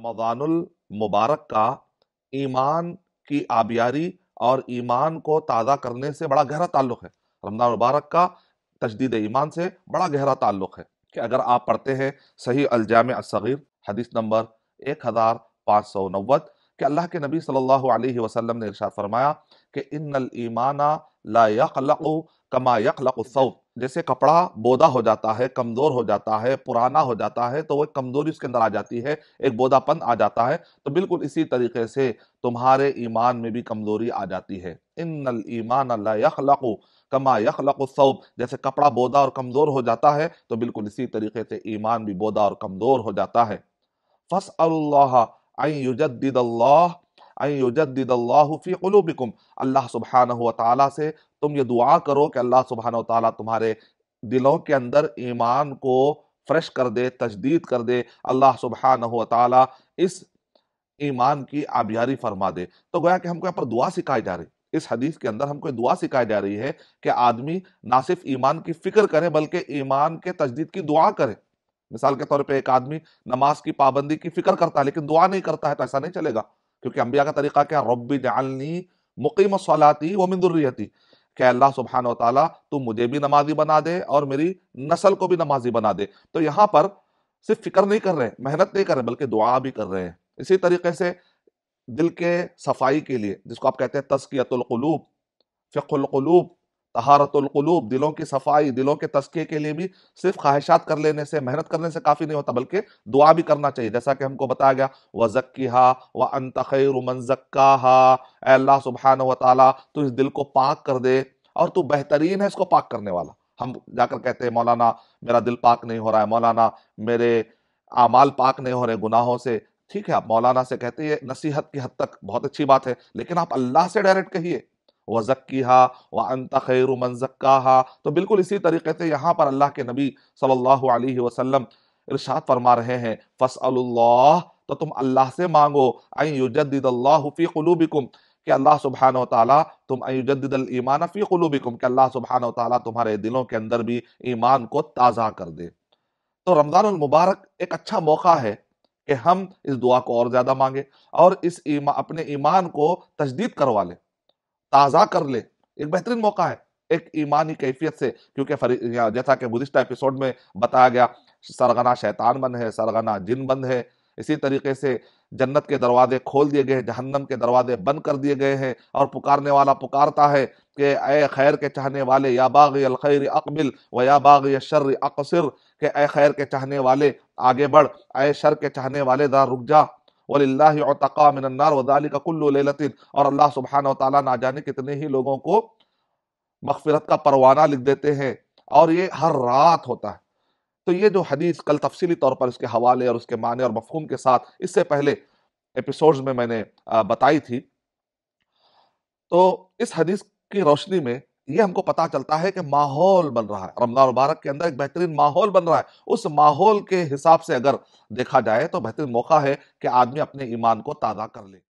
रमज़ानुल मुबारक का ईमान की आबियारी और ईमान को ताज़ा करने से बड़ा गहरा ताल्लुक़ है रमज़ान मुबारक का तजदीद ईमान से बड़ा गहरा ताल्लुक़ है कि अगर आप पढ़ते हैं सही अलजाम असगीर हदीस नंबर एक हज़ार पाँच सौ नव्वत के अल्लाह के नबी सल्लल्लाहु अलैहि वसल्लम ने इरशाद फरमाया कि इन ईमाना ला यकलक कमा यकलक सऊत जैसे कपड़ा बोदा हो जाता है कमज़ोर हो जाता है पुराना हो जाता है तो वह कमज़ोरी उसके अंदर आ जाती है एक बोदापन आ जाता है तो बिल्कुल इसी तरीके से तुम्हारे ईमान में भी कमज़ोरी आ जाती है इन ईमान अल्लाह यखलक कमा यखलक सऊब जैसे कपड़ा बोदा और कमज़ोर हो जाता है तो बिल्कुल इसी तरीके से ईमान भी बोदा और कमज़ोर हो जाता है फस अल्लाह युजद्दीद अयदल्लाफ़ी अल्लाह सुबहाना हुआ से तुम ये दुआ करो कि अल्लाह सुबहान तला तुम्हारे दिलों के अंदर ईमान को फ्रेश कर दे तजदीद कर दे अल्लाह सुबहान हुआ इस ईमान की आबियारी फरमा दे तो गोया कि हमको यहाँ पर दुआ सिखाई जा रही इस हदीस के अंदर हमको दुआ सिखाई जा रही है कि आदमी ना सिर्फ ईमान की फिक्र करे बल्कि ईमान के तजदीद की दुआ करे मिसाल के तौर पे एक आदमी नमाज की पाबंदी की फिक्र करता है लेकिन दुआ नहीं करता है तो ऐसा नहीं चलेगा क्योंकि अम्बिया का तरीका क्या रब्बी जालनी मुकीम सलाती वो मंदुर्रियती कि अल्लाह सुबहान तला तू मुझे भी नमाजी बना दे और मेरी नस्ल को भी नमाजी बना दे तो यहाँ पर सिर्फ फिक्र नहीं कर रहे मेहनत नहीं कर रहे बल्कि दुआ भी कर रहे हैं इसी तरीके से दिल के सफाई के लिए जिसको आप कहते हैं तस्कियतलूब फ़िकलूब तहारतलूब दिलों की सफाई दिलों के तस्के के लिए भी सिर्फ ख्वाहिशात कर लेने से मेहनत करने से काफ़ी नहीं होता बल्कि दुआ भी करना चाहिए जैसा कि हमको बताया गया व जक्की हा व अनतखैर मनजक्का हा अल्लाह सुबहान व ताली इस दिल को पाक कर दे और तू बेहतरीन है इसको पाक करने वाला हम जाकर कहते हैं मौलाना मेरा दिल पाक नहीं हो रहा है मौलाना मेरे आमाल पाक नहीं हो रहे गुनाहों से ठीक है आप मौलाना से कहते हैं नसीहत की हद तक बहुत अच्छी बात है लेकिन आप अल्लाह से डायरेक्ट कहिए वज़क्हा व खैर मनजक्हा तो बिल्कुल इसी तरीके से यहाँ पर अल्लाह के नबी सल्लल्लाहु अलैहि वसल्लम इरशाद फरमा रहे हैं फ़सअल्लाह तो तुम अल्लाह से मांगो अयुजद्दीदल्लाफ़ी क़लूबिकुम कि अल्लाह सुबहान तला तुम अयुजदीमान फ़ी कुलूबिकुम कि अल्लाह सुबहान तला तुम्हारे दिलों के अंदर भी ईमान को ताज़ा कर दे तो रमज़ान मुबारक एक अच्छा मौका है कि हम इस दुआ को और ज़्यादा मांगे और इस ईमा अपने ईमान को तजदीद करवा लें ताज़ा कर ले एक बेहतरीन मौका है एक ईमानी कैफियत से क्योंकि जैसा कि गुजशत एपिसोड में बताया गया सरगना शैतान बंद है सरगना जिन बंद है इसी तरीके से जन्नत के दरवाजे खोल दिए गए हैं जहन्नम के दरवाजे बंद कर दिए गए हैं और पुकारने वाला पुकारता है कि ए खैर के चाहने वाले या बाग खैर अकबिल व या बाग शर अकसर के ए खैर के चाहने वाले आगे बढ़ ए शर के चाहने वाले दा रुक जा का और अल्लाह सुबहाना ना जाने कितने ही लोगों को मकफिरत का परवाना लिख देते हैं और ये हर रात होता है तो ये जो हदीस कल तफसीली तौर पर इसके हवाले और उसके माने और मफहूम के साथ इससे पहले एपिसोड्स में मैंने बताई थी तो इस हदीस की रोशनी में ये हमको पता चलता है कि माहौल बन रहा है रमजान मुबारक के अंदर एक बेहतरीन माहौल बन रहा है उस माहौल के हिसाब से अगर देखा जाए तो बेहतरीन मौका है कि आदमी अपने ईमान को ताज़ा कर ले